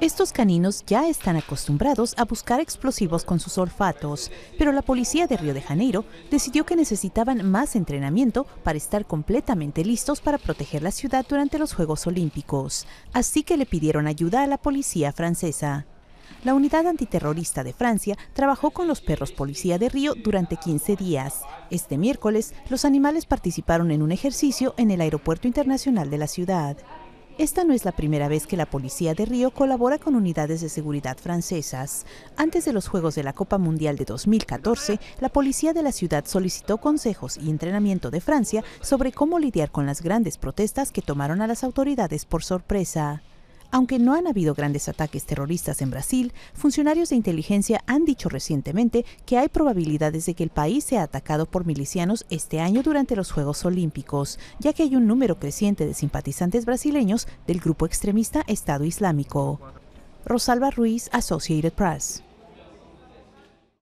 Estos caninos ya están acostumbrados a buscar explosivos con sus olfatos, pero la policía de Río de Janeiro decidió que necesitaban más entrenamiento para estar completamente listos para proteger la ciudad durante los Juegos Olímpicos, así que le pidieron ayuda a la policía francesa. La unidad antiterrorista de Francia trabajó con los perros policía de Río durante 15 días. Este miércoles, los animales participaron en un ejercicio en el aeropuerto internacional de la ciudad. Esta no es la primera vez que la policía de Río colabora con unidades de seguridad francesas. Antes de los Juegos de la Copa Mundial de 2014, la policía de la ciudad solicitó consejos y entrenamiento de Francia sobre cómo lidiar con las grandes protestas que tomaron a las autoridades por sorpresa. Aunque no han habido grandes ataques terroristas en Brasil, funcionarios de inteligencia han dicho recientemente que hay probabilidades de que el país sea atacado por milicianos este año durante los Juegos Olímpicos, ya que hay un número creciente de simpatizantes brasileños del grupo extremista Estado Islámico. Rosalba Ruiz, Associated Press.